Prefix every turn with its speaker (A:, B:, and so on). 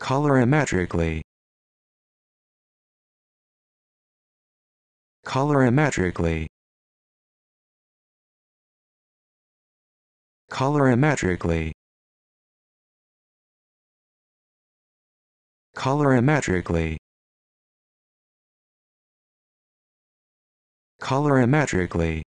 A: Colorimetrically. Colorimetrically. Colorimetrically. Colorimetrically. Colorimetrically.